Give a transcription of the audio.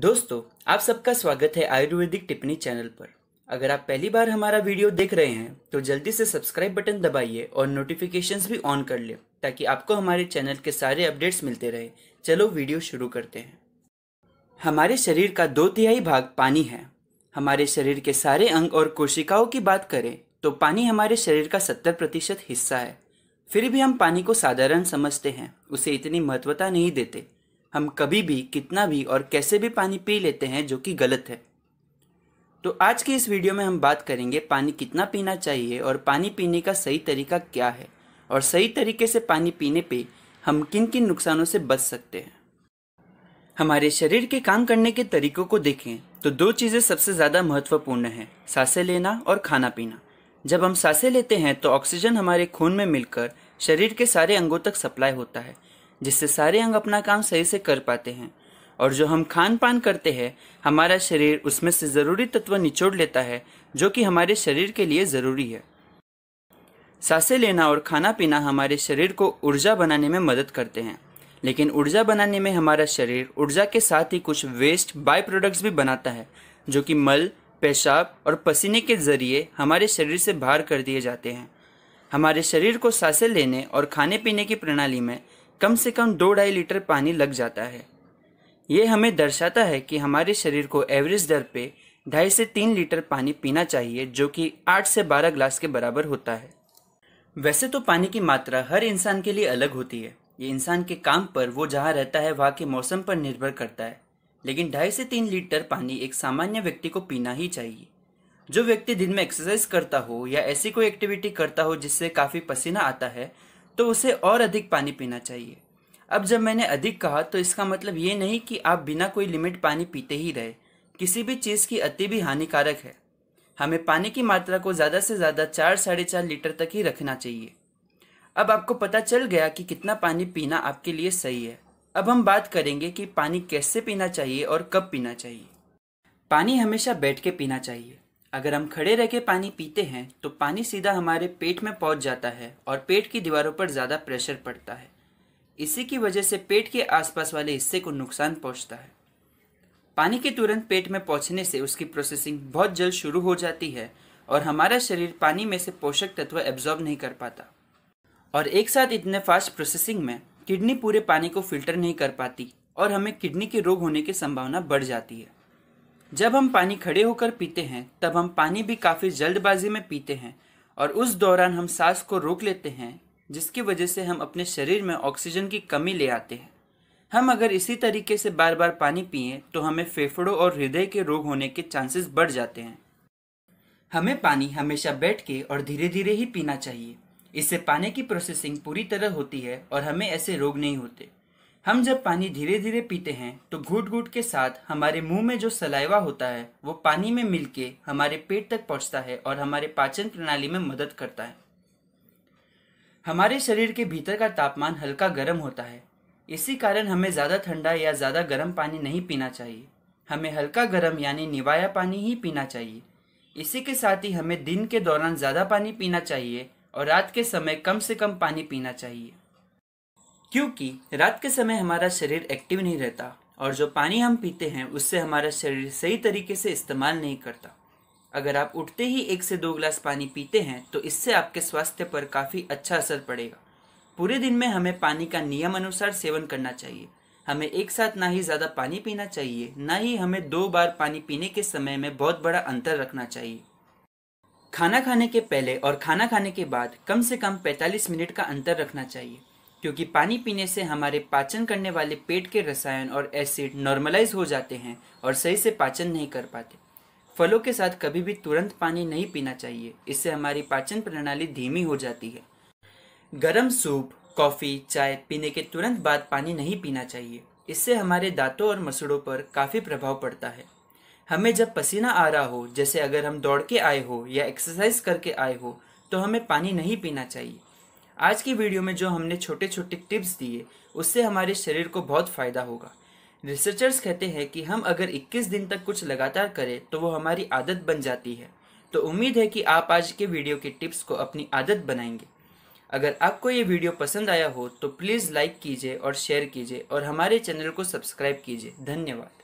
दोस्तों आप सबका स्वागत है आयुर्वेदिक टिप्पणी चैनल पर अगर आप पहली बार हमारा वीडियो देख रहे हैं तो जल्दी से सब्सक्राइब बटन दबाइए और नोटिफिकेशंस भी ऑन कर लें ताकि आपको हमारे चैनल के सारे अपडेट्स मिलते रहे चलो वीडियो शुरू करते हैं हमारे शरीर का दो तिहाई भाग पानी है हमारे शरीर के सारे अंग और कोशिकाओं की बात करें तो पानी हमारे शरीर का सत्तर प्रतिशत हिस्सा है फिर भी हम पानी को साधारण समझते हैं उसे इतनी महत्वता नहीं देते हम कभी भी कितना भी और कैसे भी पानी पी लेते हैं जो कि गलत है तो आज की इस वीडियो में हम बात करेंगे पानी कितना पीना चाहिए और पानी पीने का सही तरीका क्या है और सही तरीके से पानी पीने पे हम किन किन नुकसानों से बच सकते हैं हमारे शरीर के काम करने के तरीकों को देखें तो दो चीज़ें सबसे ज़्यादा महत्वपूर्ण हैं सांसें लेना और खाना पीना जब हम सांसें लेते हैं तो ऑक्सीजन हमारे खून में मिलकर शरीर के सारे अंगों तक सप्लाई होता है जिससे सारे अंग अपना काम सही से कर पाते हैं और जो हम खान पान करते हैं हमारा शरीर उसमें से ज़रूरी तत्व निचोड़ लेता है जो कि हमारे शरीर के लिए ज़रूरी है सांसें लेना और खाना पीना हमारे शरीर को ऊर्जा बनाने में मदद करते हैं लेकिन ऊर्जा बनाने में हमारा शरीर ऊर्जा के साथ ही कुछ वेस्ट बाय प्रोडक्ट्स भी बनाता है जो कि मल पेशाब और पसीने के जरिए हमारे शरीर से बाहर कर दिए जाते हैं हमारे शरीर को सांसें लेने और खाने पीने की प्रणाली में कम से कम दो ढाई लीटर पानी लग जाता है ये हमें दर्शाता है कि हमारे शरीर को एवरेज दर पे ढाई से तीन लीटर पानी पीना चाहिए जो कि आठ से बारह ग्लास के बराबर होता है वैसे तो पानी की मात्रा हर इंसान के लिए अलग होती है ये इंसान के काम पर वो जहाँ रहता है वहाँ के मौसम पर निर्भर करता है लेकिन ढाई से तीन लीटर पानी एक सामान्य व्यक्ति को पीना ही चाहिए जो व्यक्ति दिन में एक्सरसाइज करता हो या ऐसी कोई एक्टिविटी करता हो जिससे काफ़ी पसीना आता है तो उसे और अधिक पानी पीना चाहिए अब जब मैंने अधिक कहा तो इसका मतलब ये नहीं कि आप बिना कोई लिमिट पानी पीते ही रहे किसी भी चीज़ की अति भी हानिकारक है हमें पानी की मात्रा को ज़्यादा से ज़्यादा चार साढ़े चार लीटर तक ही रखना चाहिए अब आपको पता चल गया कि कितना पानी पीना आपके लिए सही है अब हम बात करेंगे कि पानी कैसे पीना चाहिए और कब पीना चाहिए पानी हमेशा बैठ के पीना चाहिए अगर हम खड़े रह के पानी पीते हैं तो पानी सीधा हमारे पेट में पहुंच जाता है और पेट की दीवारों पर ज़्यादा प्रेशर पड़ता है इसी की वजह से पेट के आसपास वाले हिस्से को नुकसान पहुंचता है पानी के तुरंत पेट में पहुंचने से उसकी प्रोसेसिंग बहुत जल्द शुरू हो जाती है और हमारा शरीर पानी में से पोषक तत्व एब्जॉर्ब नहीं कर पाता और एक साथ इतने फास्ट प्रोसेसिंग में किडनी पूरे पानी को फिल्टर नहीं कर पाती और हमें किडनी के रोग होने की संभावना बढ़ जाती है जब हम पानी खड़े होकर पीते हैं तब हम पानी भी काफ़ी जल्दबाजी में पीते हैं और उस दौरान हम सांस को रोक लेते हैं जिसकी वजह से हम अपने शरीर में ऑक्सीजन की कमी ले आते हैं हम अगर इसी तरीके से बार बार पानी पिए तो हमें फेफड़ों और हृदय के रोग होने के चांसेस बढ़ जाते हैं हमें पानी हमेशा बैठ के और धीरे धीरे ही पीना चाहिए इससे पानी की प्रोसेसिंग पूरी तरह होती है और हमें ऐसे रोग नहीं होते हम जब पानी धीरे धीरे पीते हैं तो घुट घुट के साथ हमारे मुंह में जो सलाइवा होता है वो पानी में मिलके हमारे पेट तक पहुंचता है और हमारे पाचन प्रणाली में मदद करता है हमारे शरीर के भीतर का तापमान हल्का गर्म होता है इसी कारण हमें ज़्यादा ठंडा या ज़्यादा गर्म पानी नहीं पीना चाहिए हमें हल्का गर्म यानी निवाया पानी ही पीना चाहिए इसी के साथ ही हमें दिन के दौरान ज़्यादा पानी पीना चाहिए और रात के समय कम से कम पानी पीना चाहिए क्योंकि रात के समय हमारा शरीर एक्टिव नहीं रहता और जो पानी हम पीते हैं उससे हमारा शरीर सही तरीके से इस्तेमाल नहीं करता अगर आप उठते ही एक से दो ग्लास पानी पीते हैं तो इससे आपके स्वास्थ्य पर काफ़ी अच्छा असर पड़ेगा पूरे दिन में हमें पानी का नियम अनुसार सेवन करना चाहिए हमें एक साथ ना ही ज़्यादा पानी पीना चाहिए ना ही हमें दो बार पानी पीने के समय में बहुत बड़ा अंतर रखना चाहिए खाना खाने के पहले और खाना खाने के बाद कम से कम 45 मिनट का अंतर रखना चाहिए क्योंकि पानी पीने से हमारे पाचन करने वाले पेट के रसायन और एसिड नॉर्मलाइज हो जाते हैं और सही से पाचन नहीं कर पाते फलों के साथ कभी भी तुरंत पानी नहीं पीना चाहिए इससे हमारी पाचन प्रणाली धीमी हो जाती है गर्म सूप कॉफ़ी चाय पीने के तुरंत बाद पानी नहीं पीना चाहिए इससे हमारे दांतों और मसूड़ों पर काफ़ी प्रभाव पड़ता है हमें जब पसीना आ रहा हो जैसे अगर हम दौड़ के आए हो या एक्सरसाइज करके आए हो तो हमें पानी नहीं पीना चाहिए आज की वीडियो में जो हमने छोटे छोटे टिप्स दिए उससे हमारे शरीर को बहुत फ़ायदा होगा रिसर्चर्स कहते हैं कि हम अगर 21 दिन तक कुछ लगातार करें तो वो हमारी आदत बन जाती है तो उम्मीद है कि आप आज के वीडियो के टिप्स को अपनी आदत बनाएंगे अगर आपको ये वीडियो पसंद आया हो तो प्लीज़ लाइक कीजिए और शेयर कीजिए और हमारे चैनल को सब्सक्राइब कीजिए धन्यवाद